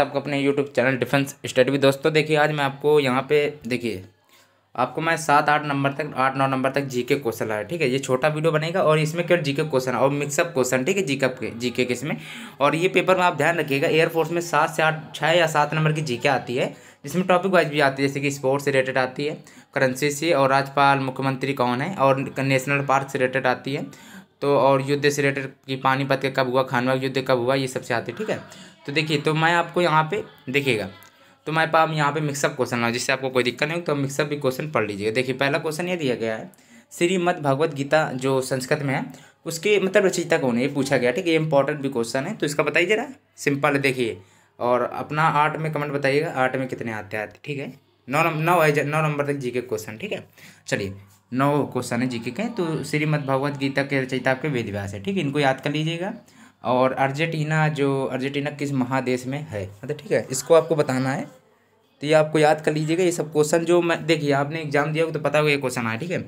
आपका अपने YouTube channel defence study भी दोस्तों देखिए आज मैं आपको यहाँ पे देखिए आपको मैं सात आठ नंबर तक आठ नौ नंबर तक जीके क्वेश्चन आया ठीक है ये छोटा वीडियो बनेगा और इसमें केवल जीके क्वेश्चन और मिक्सअप क्वेश्चन ठीक है जीके के जीके के इसमें और ये पेपर में आप ध्यान रखिएगा एयरफोर्स में सात से आठ छः या सात नंबर की जीके आती है जिसमें टॉपिक वाइज भी आती है जैसे कि स्पोर्ट्स से रिलेटेड आती है करेंसी से और राज्यपाल मुख्यमंत्री कौन है और नेशनल पार्क से रिलेटेड आती है तो और युद्ध से रिलेटेड कि पानीपत का कब हुआ खानवा युद्ध कब हुआ ये सबसे आते ठीक है तो देखिए तो मैं आपको यहाँ पे देखिएगा तो मैं पाप यहाँ पे मिक्सअप क्वेश्चन लाऊँ जिससे आपको कोई दिक्कत नहीं हो तो मिक्सअप भी क्वेश्चन पढ़ लीजिएगा देखिए पहला क्वेश्चन ये दिया गया है श्रीमद भगवद गीता जो संस्कृत में है उसके मतलब रचयिता कौन है ये पूछा गया ठीक है ये इंपॉर्टेंट भी क्वेश्चन है तो इसका बताइए जरा सिंपल है देखिए और अपना आर्ट में कमेंट बताइएगा आर्ट में कितने आते आते ठीक है नौ नंबर नौ नौ नंबर तक जी के क्वेश्चन ठीक है चलिए नौ क्वेश्चन है जीके के तो श्रीमद भगवद गीता के रचयिता आपके वेद व्यास है ठीक है इनको याद कर लीजिएगा और अर्जेंटीना जो अर्जेंटीना किस महादेश में है मतलब ठीक है इसको आपको बताना है तो ये आपको याद कर लीजिएगा ये सब क्वेश्चन जो मैं देखिए आपने एग्जाम दिया होगा तो पता होगा ये क्वेश्चन आया ठीक है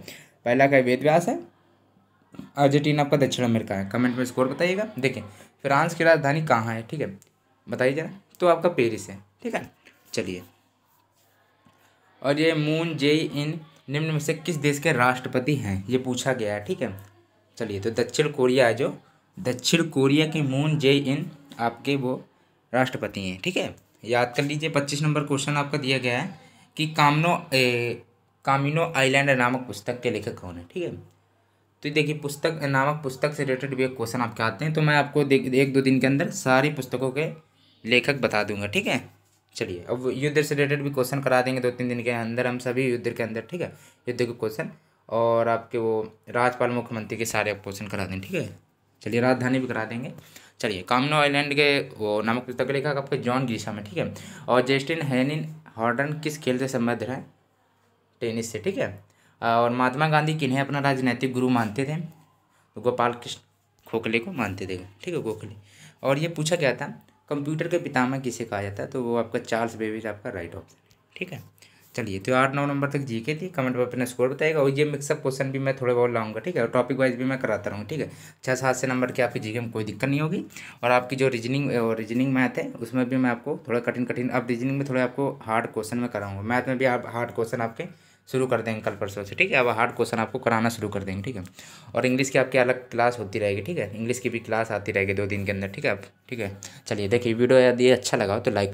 पहला का वेद व्यास है अर्जेंटीना आपका दक्षिण अमेरिका है कमेंट में स्कोर बताइएगा देखें फ्रांस की राजधानी कहाँ है ठीक है बताइए जरा तो आपका पेरिस है ठीक है चलिए और ये मून जे इन निम्न में से किस देश के राष्ट्रपति हैं ये पूछा गया है ठीक है चलिए तो दक्षिण कोरिया है जो दक्षिण कोरिया के मून जे इन आपके वो राष्ट्रपति हैं ठीक है याद कर लीजिए पच्चीस नंबर क्वेश्चन आपका दिया गया है कि कामनो ए, कामिनो आइलैंड नामक पुस्तक के लेखक कौन है ठीक है तो देखिए पुस्तक नामक पुस्तक से रिलेटेड भी एक क्वेश्चन आपके आते हैं तो मैं आपको एक दो दिन के अंदर सारी पुस्तकों के लेखक बता दूंगा ठीक है चलिए अब युद्ध से रिलेटेड भी क्वेश्चन करा देंगे दो तीन दिन के अंदर हम सभी युद्ध के अंदर ठीक है युद्ध के क्वेश्चन और आपके वो राज्यपाल मुख्यमंत्री के सारे क्वेश्चन करा देंगे ठीक है चलिए राजधानी भी करा देंगे चलिए कामनो आइलैंड के वो नामक पुस्तक लिखा आपके जॉन गीशा में ठीक है और जेस्टिन हैनिन हॉर्डन किस खेल से संबद्ध है टेनिस से ठीक है और महात्मा गांधी किन्हें अपना राजनीतिक गुरु मानते थे गोपाल कृष्ण खोखले को मानते थे ठीक है गोखले और ये पूछा गया था कंप्यूटर के पितामह किसे कहा जाता है तो वो आपका चार्ल्स बेबेज आपका राइट ऑप्शन है ठीक है चलिए तो आठ नौ नंबर तक जी के थी कमेंट पर अपना स्कोर बताएगा और ये मिक्सअप क्वेश्चन भी मैं थोड़े बहुत लाऊंगा ठीक है और टॉपिक वाइज भी मैं कराता रहूँगा ठीक है छः सात से नंबर की आपकी जी में कोई दिक्कत नहीं होगी और आपकी जो रीजनिंग और रीजनिंग मैथ है उसमें भी मैं आपको थोड़ा कठिन कठिन अब रीजनिंग में थोड़ा आपको हार्ड क्वेश्चन में कराऊंगा मैथ में भी आप हार्ड क्वेश्चन आपके शुरू कर देंगे कल परसों से ठीक है अब हार्ड क्वेश्चन आपको कराना शुरू कर देंगे ठीक है और इंग्लिश की आपकी अलग क्लास होती रहेगी ठीक है इंग्लिश की भी क्लास आती रहेगी दो दिन के अंदर ठीक है आप ठीक है चलिए देखिए वीडियो यदि अच्छा लगा हो तो लाइक